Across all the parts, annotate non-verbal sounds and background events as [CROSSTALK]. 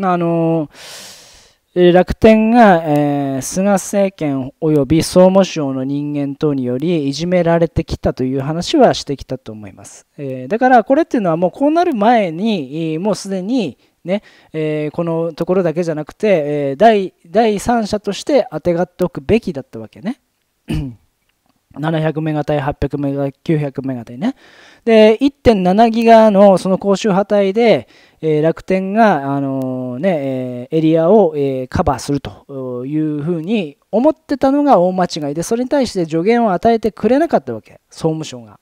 あの楽天が、えー、菅政権及び総務省の人間等によりいじめられてきたという話はしてきたと思います。えー、だからこれっていうのはもうこうなる前にもうすでにねえー、このところだけじゃなくて、え第三者としてあてがっておくべきだったわけね。700メガ帯、800メガ、900メガ帯ね。で、1.7ギガのその高周波帯で、えー、楽天が、あのー、ね、えー、エリアを、えカバーするというふうに思ってたのが大間違いで、それに対して助言を与えてくれなかったわけ、総務省が。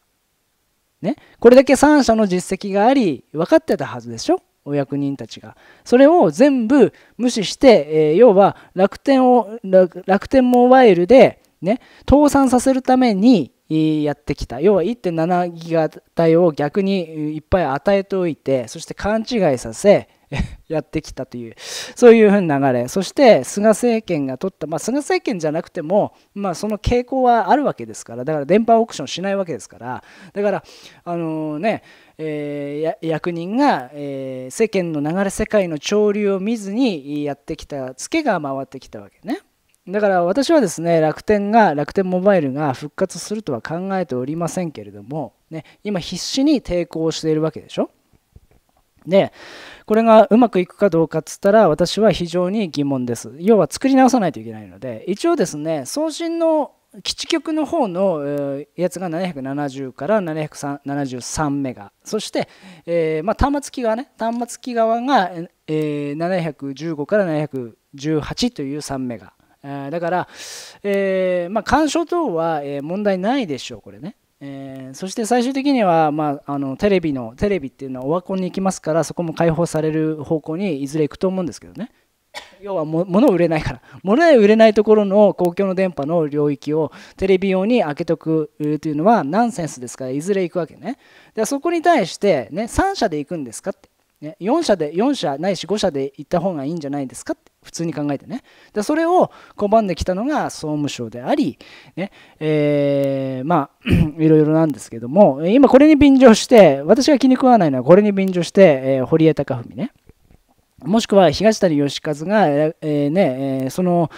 ね、これだけ3社の実績があり、分かってたはずでしょお役人たちが。それを全部無視して、え要は楽天を楽、楽天モバイルで、ね、倒産させるためにやってきた要は1.7ギガ帯を逆にいっぱい与えておいてそして勘違いさせ [LAUGHS] やってきたというそういうふうな流れそして菅政権が取った、まあ、菅政権じゃなくても、まあ、その傾向はあるわけですからだから電波オークションしないわけですからだからあのー、ね、えー、役人が、えー、世間の流れ世界の潮流を見ずにやってきたツケが回ってきたわけね。だから私はですね、楽天が、楽天モバイルが復活するとは考えておりませんけれども、ね、今必死に抵抗しているわけでしょで、これがうまくいくかどうかっつったら、私は非常に疑問です。要は作り直さないといけないので、一応ですね、送信の基地局の方のやつが770から773メガそして、えーまあ、端末機側ね端末機側が、えー、715から718という3メガだから、えー、まあ、干渉等は問題ないでしょう、これね。えー、そして最終的には、まあ、あのテレビのテレビっていうのはオワコンに行きますからそこも解放される方向にいずれ行くと思うんですけどね要は物を売れないから物を売れないところの公共の電波の領域をテレビ用に開けとくというのはナンセンスですからいずれ行くわけねでそこに対して、ね、3社で行くんですかってね、4社で4社ないし5社で行った方がいいんじゃないですかって普通に考えてねでそれを拒んできたのが総務省であり、ねえー、まあ [CLEARS THROAT] いろいろなんですけども今これに便乗して私が気に食わないのはこれに便乗して、えー、堀江貴文ねもしくは東谷義和が、えー、ね、えその、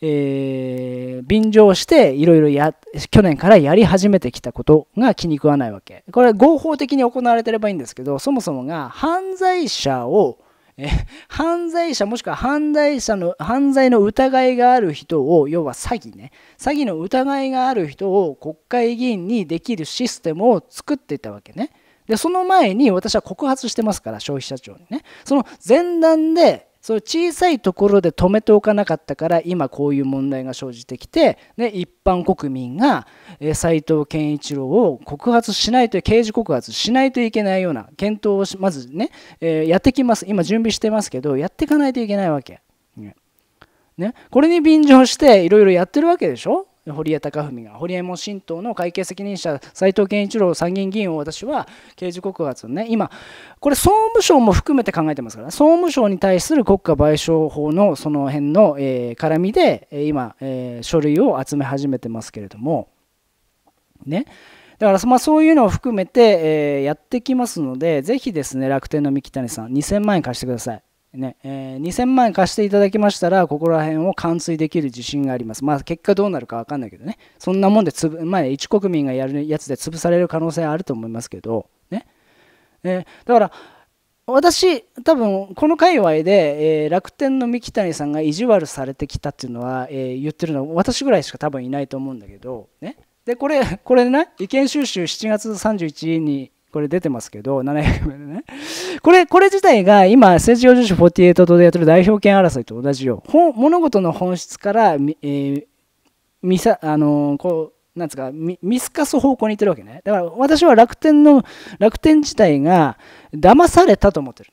えー、便乗していろいろや去年からやり始めてきたことが気に食わないわけこれ合法的に行われてればいいんですけどそもそもが犯罪者をえ犯罪者もしくは犯罪者の犯罪の疑いがある人を要は詐欺ね詐欺の疑いがある人を国会議員にできるシステムを作っていたわけねでその前に私は告発してますから消費者庁にねその前段でその小さいところで止めておかなかったから今こういう問題が生じてきて、ね、一般国民が斎藤健一郎を告発しないと刑事告発しないといけないような検討をまずね、えー、やってきます今準備してますけどやっていかないといけないわけ。ね、これに便乗していろいろやってるわけでしょ堀江貴文が堀江門新党の会計責任者斎藤健一郎参議院議員を私は刑事告発をね今これ総務省も含めて考えてますから総務省に対する国家賠償法のその辺の、え絡みで今、え書類を集め始めてますけれどもねだからまあそういうのを含めて、えやってきますのでぜひですね楽天の三木谷さん2000万円貸してくださいねえー、2000万円貸していただきましたら、ここら辺を完遂できる自信があります。まあ、結果どうなるか分かんないけどね、そんなもんでつぶ、まあ、一国民がやるやつで潰される可能性あると思いますけど、ねえー、だから、私、多分この界隈で、えー、楽天の三木谷さんが意地悪されてきたっていうのは、えー、言ってるのは、私ぐらいしか多分いないと思うんだけど、ね、でこれ、これね、意見収集7月31日にこれ出てますけど、700名でね。[LAUGHS] これ、これ自体が今、政治用教授48とでやってる代表権争いと同じよう、本物事の本質から、えー、みさ、あのー、こう、なんつうか見、見透かす方向にいってるわけね。だから私は楽天の、楽天自体が騙されたと思ってる。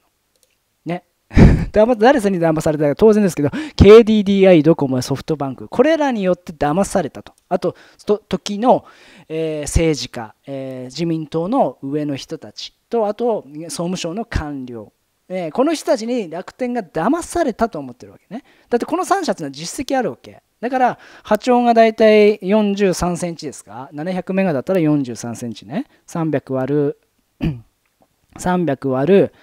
[LAUGHS] 誰さに騙されたか当然ですけど、KDDI、ドコモ、ソフトバンク、これらによって騙されたと。あと、と時の、えー、政治家、えー、自民党の上の人たちと、あと、総務省の官僚、えー、この人たちに楽天が騙されたと思ってるわけね。だってこの3社っていうのは実績あるわけ。だから波長がだいたい43センチですか ?700 メガだったら43センチね。300割る、300 [CLEARS THROAT] 割る、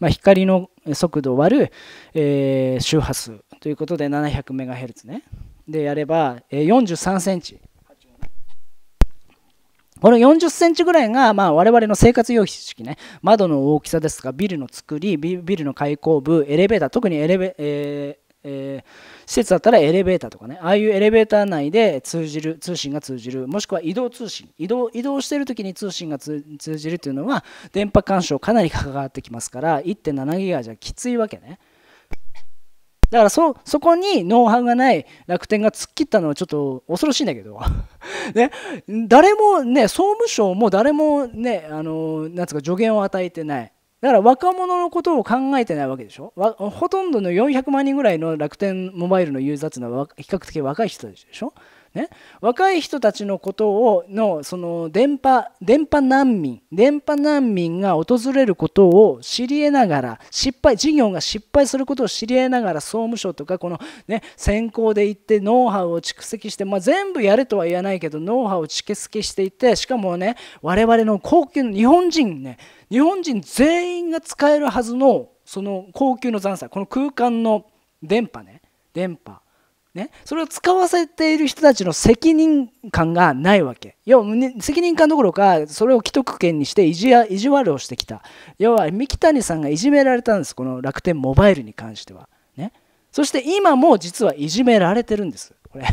まあ、光の速度割る、えー、周波数ということで 700MHz ねでやれば、えー、43センチこの40センチぐらいが、まあ、我々の生活様式ね、窓の大きさですとか、ビルの作り、ビルの開口部、エレベーター、特にエレベ、えーえー施設だったらエレベーターとかね、ああいうエレベーター内で通じる、通信が通じる、もしくは移動通信、移動移動してる時に通信が通じるというのは、電波干渉かなり関わってきますから、1.7ギガじゃきついわけね。だからそ、そこにノウハウがない楽天が突っ切ったのはちょっと恐ろしいんだけど [LAUGHS] ね、誰もね、総務省も誰もね、あの、なんつうか助言を与えてない。だから若者のことを考えてないわけでしょほとんどの400万人ぐらいの楽天モバイルのユーザーっていうのは比較的若い人たちでしょね、若い人たちのことをのその電波電波難民電波難民が訪れることを知り得ながら失敗事業が失敗することを知り得ながら総務省とかこの、ね、先行で行ってノウハウを蓄積して、まあ、全部やれとは言わないけどノウハウを蓄積していってしかもね我々の高級の日本人ね日本人全員が使えるはずのその高級の残差この空間の電波ね電波ね、それを使わせている人たちの責任感がないわけ。要は、責任感どころか、それを既得権にして意地や意地悪をしてきた。要は、三木谷さんがいじめられたんです、この楽天モバイルに関しては。ね、そして今も実はいじめられてるんです、これ。[LAUGHS]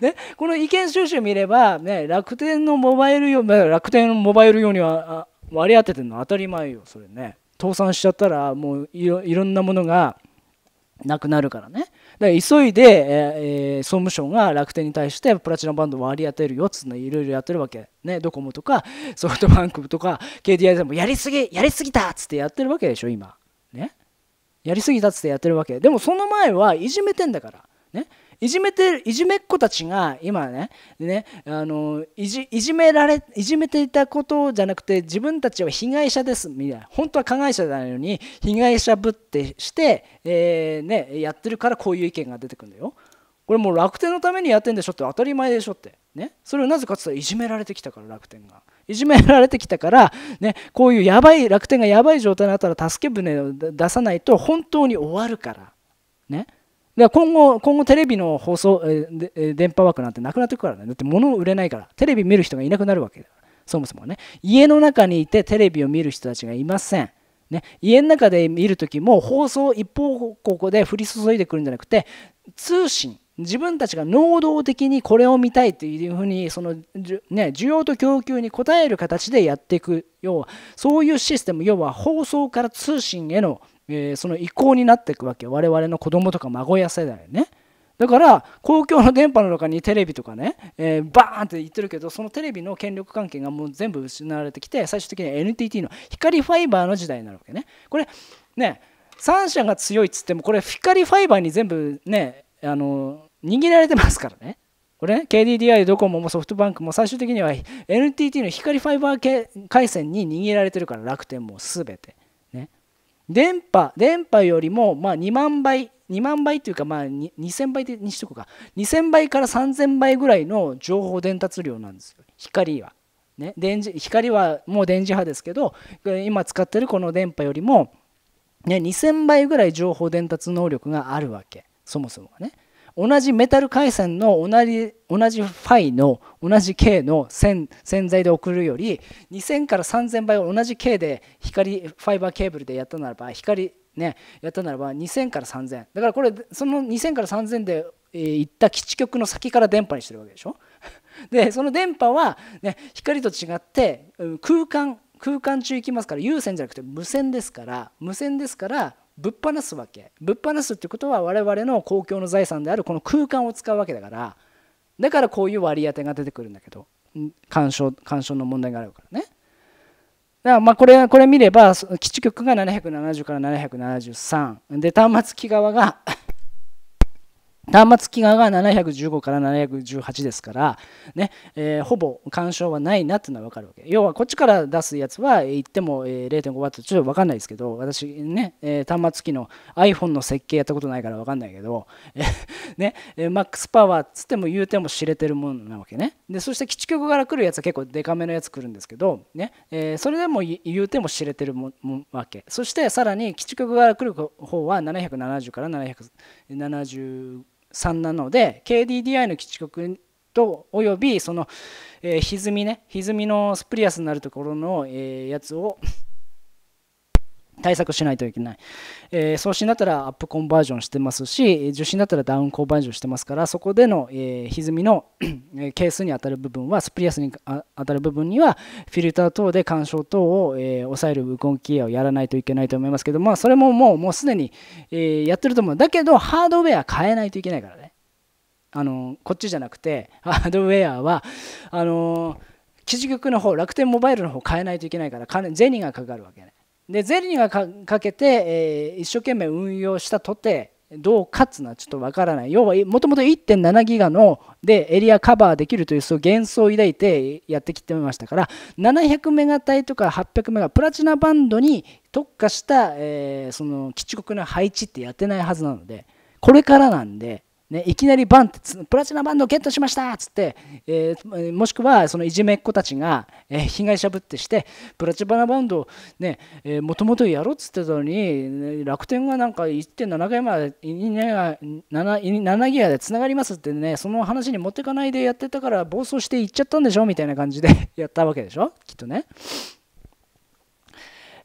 ね、この意見収集見れば、ね、楽天のモバイル用、楽天のモバイル用には割り当ててるの当たり前よ、それね。倒産しちゃったら、もういろんなものがなくなるからね。で急いで、えー、総務省が楽天に対してプラチナバンド割り当てるよっつっていろいろやってるわけ、ね、ドコモとかソフトバンクとか KDI でもやりすぎやりすぎたっつってやってるわけでしょ今ねやりすぎたっつってやってるわけでもその前はいじめてんだからねいじめてるいじめっ子たちが今ねねあのいじいじめられいじめていたことじゃなくて自分たちは被害者ですみたいな本当は加害者じゃないのに被害者ぶってして、えー、ね、やってるからこういう意見が出てくるんだよ。これもう楽天のためにやってんでしょって当たり前でしょって。ね、それをなぜかって言ったらいじめられてきたから楽天が。いじめられてきたから、ね、こういうやばい楽天がやばい状態になったら助け舟を出さないと本当に終わるから。ね。で今後、今後テレビの放送、えー、電波枠なんてなくなってくからね。だって物を売れないから、テレビ見る人がいなくなるわけだから。そもそもね。家の中にいてテレビを見る人たちがいません。ね、家の中で見るときも放送一方ここで降り注いでくるんじゃなくて通信自分たちが能動的にこれを見たいというふうにその、ね、需要と供給に応える形でやっていく要はそういうシステム要は放送から通信へのえー、その移行になっていくわけ我々の子供とか孫や世代ねだから公共の電波の中にテレビとかね、えー、バーンって言ってるけどそのテレビの権力関係がもう全部失われてきて最終的には NTT の光ファイバーの時代になるわけねこれね3社が強いっつってもこれ光ファイバーに全部ねあの握られてますからねこれね、KDDI、ドコモもソフトバンクも最終的には NTT の光ファイバー回線に握られてるから楽天もすべて。電波、電波よりも、まあ、2万倍、2万倍というか、まあ、2000倍にしとこうか。2000倍から3000倍ぐらいの情報伝達量なんですよ。光は。ね、電磁光はもう電磁波ですけど、今使ってるこの電波よりも、ね、2000倍ぐらい情報伝達能力があるわけ。そもそもはね。同じメタル回線の同じ同じファイの同じ K の洗剤で送るより2000から3000倍を同じ K で光ファイバーケーブルでやったならば光ねやったならば2000から3000だからこれその2000から3000で行った基地局の先から電波にしてるわけでしょ [LAUGHS] でその電波は、ね、光と違って空間空間中行きますから有線じゃなくて無線ですから無線ですからぶっ放すわけぶっ放すってことは我々の公共の財産であるこの空間を使うわけだからだからこういう割り当てが出てくるんだけど干渉干渉の問題があるからねだからまあこれこれ見れば基地局が770から773で端末機側が端末機側が715から718ですから、ねえー、ほぼ干渉はないなっていうのは分かるわけ。要はこっちから出すやつは言っても0 5トちょっと分かんないですけど、私ね、えー、端末機の iPhone の設計やったことないから分かんないけど、ね、マックスパワーっつっても言うても知れてるものなわけね。で、そして基地局から来るやつは結構デカめのやつ来るんですけど、ね、えー、それでも言うても知れてるもわけ。そしてさらに基地局から来る方は770から775。3なので KDDI の基地局とおよびその、え歪みね歪みのスプリアスになるところの、えやつを対策しないといけない、えー、送信だったらアップコンバージョンしてますし受信だったらダウンコンバージョンしてますからそこでの、えー、歪みの係数に当たる部分はスプリアスに当たる部分にはフィルター等で干渉等を、えー、抑える無コケアをやらないといけないと思いますけど、まあ、それももうもうすでに、えー、やってると思うだけどハードウェア変えないといけないからねあのこっちじゃなくてハードウェアはあの基地局の方楽天モバイルの方変えないといけないからゼニがかかるわけねでゼリーがかけて、えー、一生懸命運用したとてどうかっつうのはちょっとわからない要はもともと1.7ギガのでエリアカバーできるというそう幻想を抱いてやってきてみましたから700メガ帯とか800メガプラチナバンドに特化した、えー、その基地国の配置ってやってないはずなのでこれからなんでね、いきなりバンってプラチナバンドをゲットしましたっつって、えー、もしくはそのいじめっ子たちが、えー、被害者ぶってしてプラチナバンドをもともとやろうっつってたのに楽天がなんか1.7ギアまで7ギアでつながりますってねその話に持ってかないでやってたから暴走して行っちゃったんでしょみたいな感じで [LAUGHS] やったわけでしょきっとね。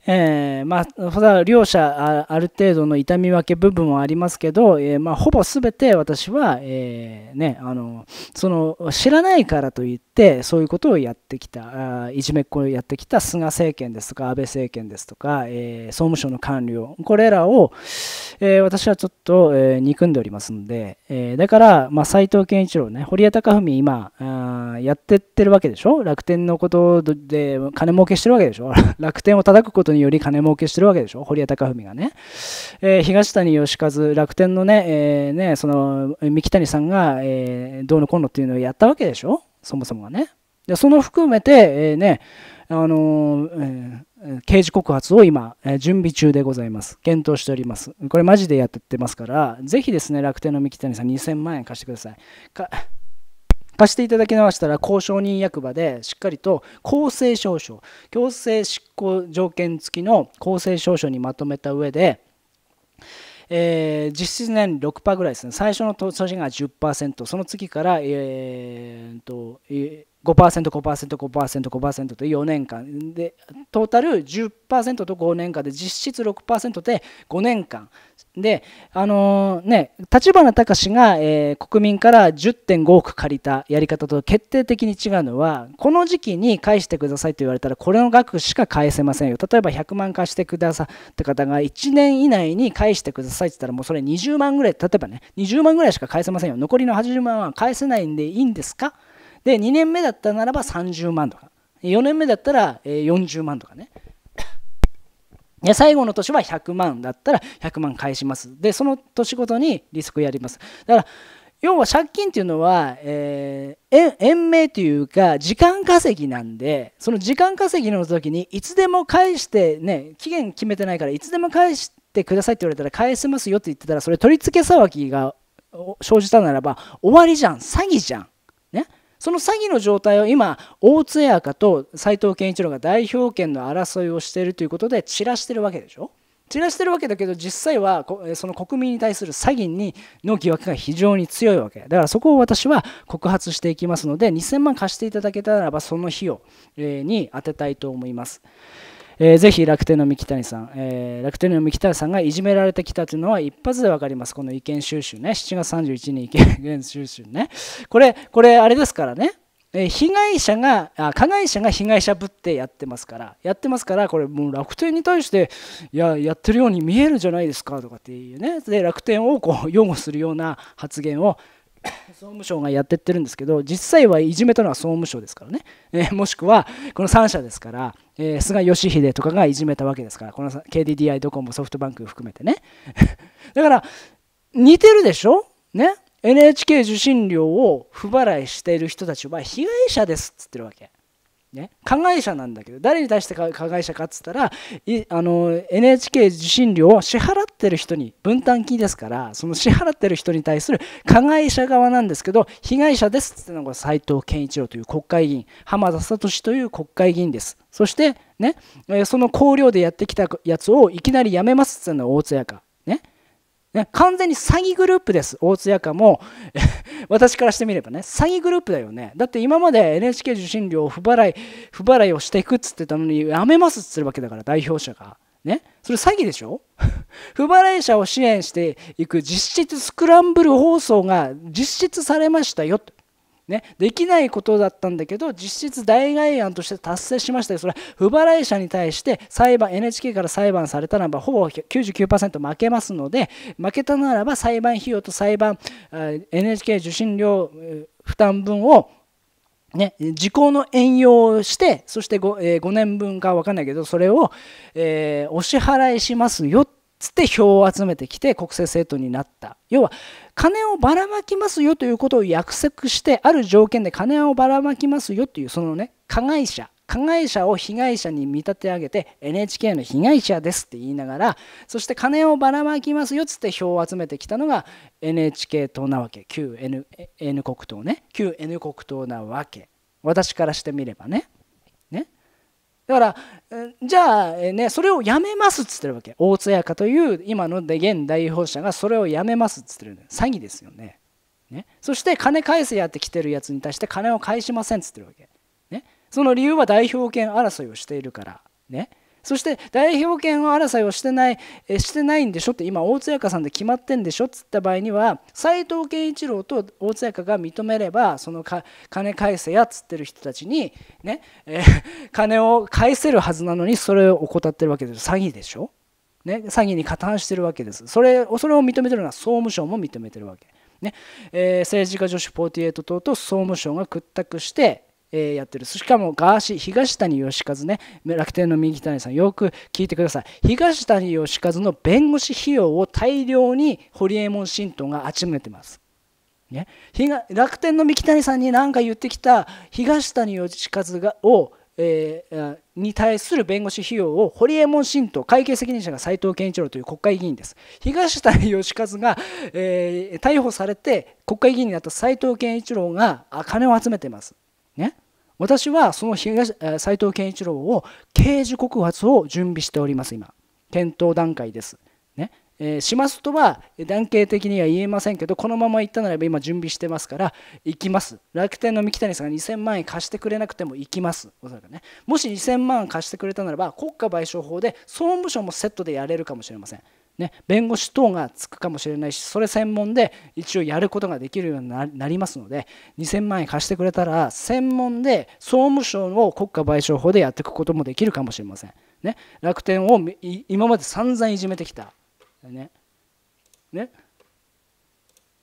えー、まあ、両者ある程度の痛み分け部分はありますけど、えー、まあ、ほぼ全て私は、えー、ね、あのその知らないからといってそういうことをやってきたあいじめっ子をやってきた菅政権ですとか安倍政権ですとか、え総務省の官僚これらを、え私はちょっと、え憎んでおりますので、えー、だから、まあ、斉藤健一郎ね、堀江貴文、今、やってってるわけでしょ楽天のことで金儲けしてるわけでしょ [LAUGHS] 楽天を叩くことにより金儲けしてるわけでしょ堀江貴文がね。えー、東谷義和、楽天のね、えー、ね、その、三木谷さんが、えー、どうのこうのっていうのをやったわけでしょそもそもがね。でその含めて、えー、ね、あのー、えー、刑事告発を今、え準備中でございます。検討しております。これマジでやってますから、ぜひですね、楽天の三木谷さん2000万円貸してください。貸していただきましたら交渉人役場でしっかりと公正証書強制執行条件付きの公正証書にまとめた上で、えー、実質年6%ぐらいですね最初の投資が10%その次から、えーと、と5%、5%、5%、5%と4年間で、トータル10%と5年間で、実質6%で5年間。で、あのー、ね、立花隆が、えー、国民から10.5億借りたやり方と決定的に違うのは、この時期に返してくださいと言われたら、これの額しか返せませんよ。例えば100万貸してくださった方が1年以内に返してくださいって言ったら、もうそれ20万ぐらい、例えばね、20万ぐらいしか返せませんよ。残りの80万は返せないんでいいんですかで2年目だったならば30万とか4年目だったら40万とかね最後の年は100万だったら100万返しますでその年ごとにリスクやりますだから要は借金っていうのは、えー、延命というか時間稼ぎなんでその時間稼ぎの時にいつでも返してね期限決めてないからいつでも返してくださいって言われたら返せますよって言ってたらそれ取り付け騒ぎが生じたならば終わりじゃん詐欺じゃんその詐欺の状態を今大津彩かと斎藤健一郎が代表権の争いをしているということで散らしてるわけでしょ散らしてるわけだけど実際はその国民に対する詐欺にの疑惑が非常に強いわけだからそこを私は告発していきますので2000万貸していただけたならばその費用に充てたいと思いますえー、ぜひ楽天の三木谷さん、えー、楽天の三木谷さんがいじめられてきたというのは一発で分かります、この意見収集ね、7月31日に意見収集ね、これ、これあれですからね、えー、被害者があ、加害者が被害者ぶってやってますから、やってますから、これ、もう楽天に対して、いや、やってるように見えるじゃないですかとかっていうね、で楽天をこう擁護するような発言を [COUGHS] 総務省がやってってるんですけど実際はいじめたのは総務省ですからね、えー、もしくはこの3社ですから、えー、菅義偉とかがいじめたわけですからこの KDDI ドコモソフトバンク含めてね [LAUGHS] だから似てるでしょね NHK 受信料を不払いしている人たちは被害者ですっつってるわけね、加害者なんだけど誰に対して加害者かっつったらあの NHK 受信料を支払ってる人に分担金ですからその支払ってる人に対する加害者側なんですけど被害者ですっつってのが斎藤健一郎という国会議員浜田聡という国会議員ですそしてねその綱領でやってきたやつをいきなり辞めますっつうのは大津屋かねね、完全に詐欺グループです、大津屋かも [LAUGHS] 私からしてみればね、詐欺グループだよね。だって今まで NHK 受信料を不払い、不払いをしていくっつってたのに、やめますっつってるわけだから、代表者が。ね、それ詐欺でしょ [LAUGHS] 不払い者を支援していく実質スクランブル放送が実質されましたよね、できないことだったんだけど実質代替案として達成しましたそれは不払い者に対して裁判 NHK から裁判されたならばほぼ99%負けますので負けたならば裁判費用と裁判 NHK 受信料負担分をね、時効の援用をしてそして 5,、えー、5年分か分かんないけどそれを、えー、お支払いしますよってつって票を集めてきて国政政党になった要は金をばらまきますよということを約束してある条件で金をばらまきますよというそのね加害者加害者を被害者に見立て上げて NHK の被害者ですって言いながらそして金をばらまきますよっつって票を集めてきたのが NHK 党なわけ旧 N, N 国党ね旧 N 国党なわけ私からしてみればねだからじゃあねそれをやめますっつってるわけ大津やかという今の現代表者がそれをやめますっつってる詐欺ですよねねそして金返せやって来てるやつに対して金を返しませんっつってるわけねその理由は代表権争いをしているからねそして代表権争いをしてないえしてないんでしょって今大津屋かさんで決まってんでしょっつった場合には斎藤健一郎と大津屋が認めればそのか金返せやっつってる人たちにね、えー、[LAUGHS] 金を返せるはずなのにそれを怠ってるわけです詐欺でしょ、ね、詐欺に加担してるわけですそれそれを認めてるのは総務省も認めてるわけ。ねえー、政治家女子48党と総務省が屈託してえやってる。しかもガーシー、東谷義和ね、楽天の右谷さん、よく聞いてください。東谷義和の弁護士費用を大量に堀エモ門新党が集めてます。ね、楽天の三木谷さんに何か言ってきた東谷義和がを、えー、に対する弁護士費用を堀江門新党会計責任者が斉藤健一郎という国会議員です東谷義和が、えー、逮捕されて国会議員になった斉藤健一郎が金を集めてますね私はその東斉藤健一郎を刑事告発を準備しております今検討段階です。ねえー、しますとは断定的には言えませんけどこのまま行ったならば今準備してますから行きます楽天の三木谷さんが2000万円貸してくれなくても行きますおそらくねもし2000万円貸してくれたならば国家賠償法で総務省もセットでやれるかもしれませんね、弁護士等がつくかもしれないしそれ専門で一応やることができるようになりますので2000万円貸してくれたら専門で総務省を国家賠償法でやっていくこともできるかもしれません、ね、楽天を今まで散々いじめてきた、ねね、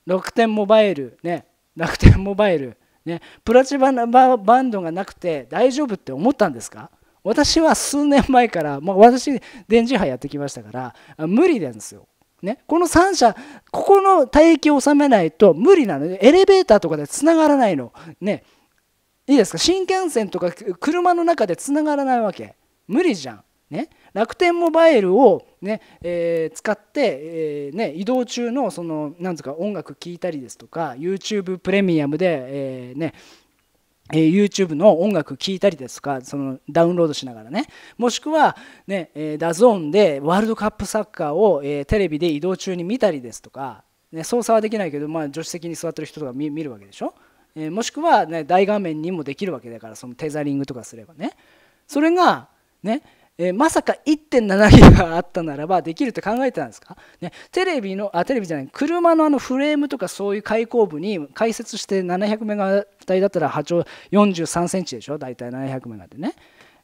楽天モバイル、ね、楽天モバイル、ね、プラチナバンドがなくて大丈夫って思ったんですか私は数年前から、まあ、私電磁波やってきましたから無理なんですよ。ね、この3社ここの帯域を収めないと無理なのエレベーターとかでつながらないの。ねいいですか新幹線とか車の中でつながらないわけ無理じゃん。ね、楽天モバイルをね、えー、使って、えー、ね、移動中のそのなんか音楽聴いたりですとか YouTube プレミアムで、えー、ねえ YouTube の音楽聴いたりですかそのダウンロードしながらねもしくはね、えー、ダゾーンでワールドカップサッカーを、えテレビで移動中に見たりですとか、ね、操作はできないけど、まあ、助手席に座ってる人とか見るわけでしょ、えー、もしくは、ね、大画面にもできるわけだからそのテザリングとかすればねそれがねえまさか1.7ギガあったならばできるって考えてたんですか、ね、テレビのあテレビじゃない車のあのフレームとかそういう開口部に解説して700メガ帯だったら波長43センチでしょ大体700メガでね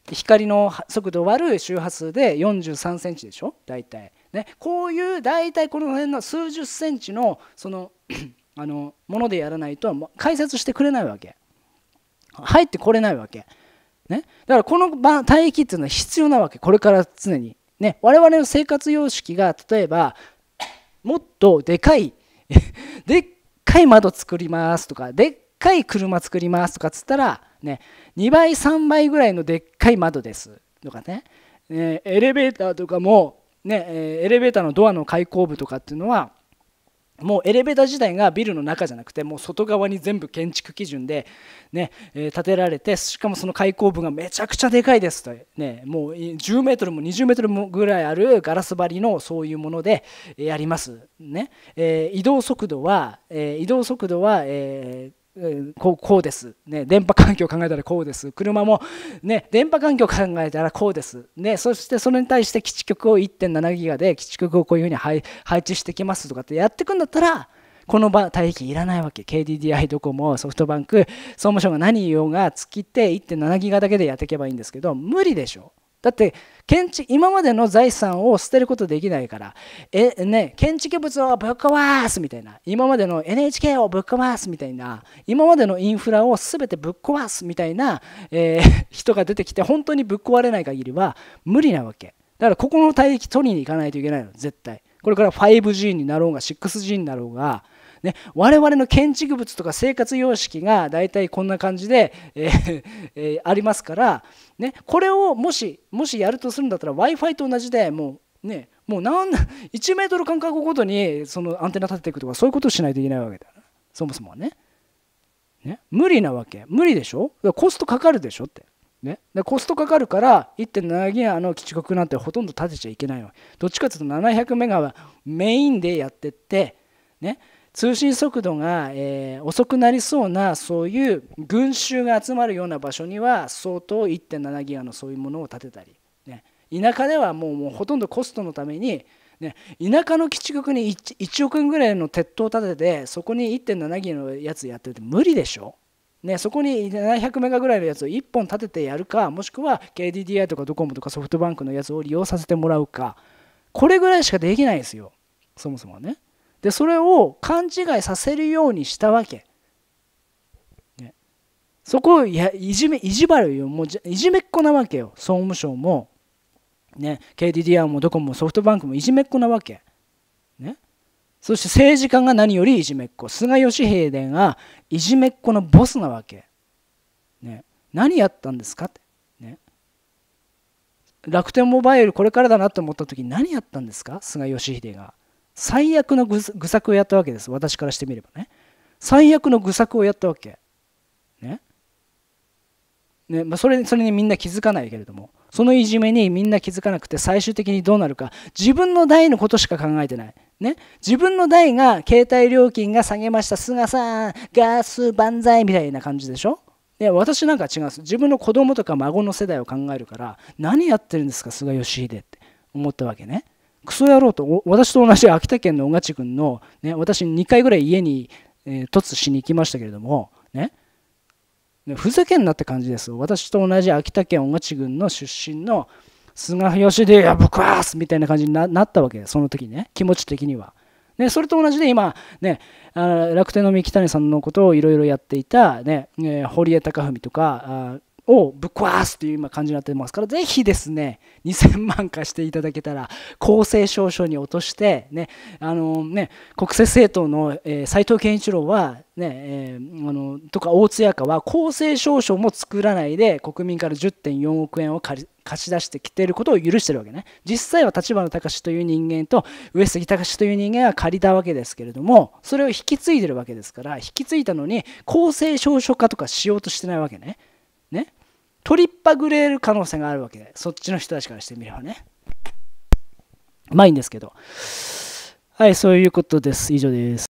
光の速度割る周波数で43センチでしょ大体ねこういう大体この辺の数十センチのそのあのものでやらないと解説してくれないわけ入ってこれないわけ。ね、だからこの帯域っていうのは必要なわけこれから常に、ね、我々の生活様式が例えばもっとでかい [LAUGHS] でっかい窓作りますとかでっかい車作りますとかっつったら、ね、2倍3倍ぐらいのでっかい窓ですとかねねエレベーターとかも、ね、エレベーターのドアの開口部とかっていうのはもうエレベーター自体がビルの中じゃなくてもう外側に全部建築基準で、ねえ建てられてしかもその開口部がめちゃくちゃでかいですと、ね、もう10メートルも20メートルもぐらいあるガラス張りのそういうものでやります、ねえ移動速度は、え移動速度は、えこうこうです、ね、電波環境考えたらこうです車も、ね、電波環境考えたらこうです、ね、そしてそれに対して基地局を1.7ギガで基地局をこういうふうに配置してきますとかってやっていくんだったらこの場帯域いらないわけ KDDI ドコモソフトバンク総務省が何言おうが月って1.7ギガだけでやっていけばいいんですけど無理でしょ。だって建築今までの財産を捨てることできないからえ、ね、建築物をぶっ壊すみたいな今までの NHK をぶっ壊すみたいな今までのインフラを全てぶっ壊すみたいな、えー、[LAUGHS] 人が出てきて本当にぶっ壊れない限りは無理なわけだからここの帯域取りに行かないといけないの絶対これから 5G になろうが 6G になろうがね、我々の建築物とか生活様式が大体こんな感じで、えー、えー、ありますから、ね、これをもしもしやるとするんだったら w i f i と同じでもうねもう何1メートル間隔ごとにそのアンテナ立てていくとかそういうことをしないといけないわけだそもそもはねね無理なわけ無理でしょコストかかるでしょってね、でコストかかるから1.7ギガの基地局なんてほとんど立てちゃいけないのどっちかというと700メガはメインでやってって、ね、通信速度が、えー、遅くなりそうなそういう群衆が集まるような場所には相当1.7ギガのそういうものを建てたり、ね、田舎ではもうもうほとんどコストのために、ね、田舎の基地局に 1, 1億円ぐらいの鉄塔を建ててそこに1.7ギガのやつやってるって無理でしょね、そこに700メガぐらいのやつを1本立ててやるかもしくは KDDI とかドコモとかソフトバンクのやつを利用させてもらうかこれぐらいしかできないですよそもそもねでそれを勘違いさせるようにしたわけ。ね、そこをやいじめいじばるよもういじめっ子なわけよ総務省も、ね、KDDI もドコモもソフトバンクもいじめっ子なわけ。ね、そして政治家が何よりいじめっ子菅義偉でがいじめっ子のボスなわけ。ね、何やったんですかって。ね、楽天モバイルこれからだなと思った時に何やったんですか菅義偉が。最悪の愚策をやったわけです私からしてみればね最悪の愚策をやったわけねね、まあ、それそれにみんな気づかないけれどもそのいじめにみんな気づかなくて最終的にどうなるか自分の代のことしか考えてないね、自分の代が携帯料金が下げました菅さんガス万歳みたいな感じでしょで私なんか違うんです自分の子供とか孫の世代を考えるから何やってるんですか菅義偉って思ったわけねクソ野郎と私と同じ秋田県の小賀地君の、ね、私2回ぐらい家に、えー、突しに行きましたけれども、ね、ふざけんなって感じです私と同じ秋田県小賀地君の出身の菅義でやぶかすみたいな感じになったわけその時ね気持ち的には。ね、それと同じで今、ね、あ楽天の三木谷さんのことをいろいろやっていた、ねえー、堀江貴文とかをぶっ壊すという今感じになってますから、ぜひですね、2000万貸していただけたら、公正証書に落として、ね、あのね、国政政党の、えー、斉藤健一郎は、ね、えー、あの、とか大津屋かは、公正証書も作らないで、国民から10.4億円を借り、貸し出してきていることを許してるわけね。実際は立花隆という人間と上杉隆という人間が借りたわけですけれども、それを引き継いでるわけですから、引き継いだのに公正証書化とかしようとしてないわけね。ね。取りっぱぐれる可能性があるわけで、そっちの人たちからしてみればね。まあいいんですけど。はい、そういうことです。以上です。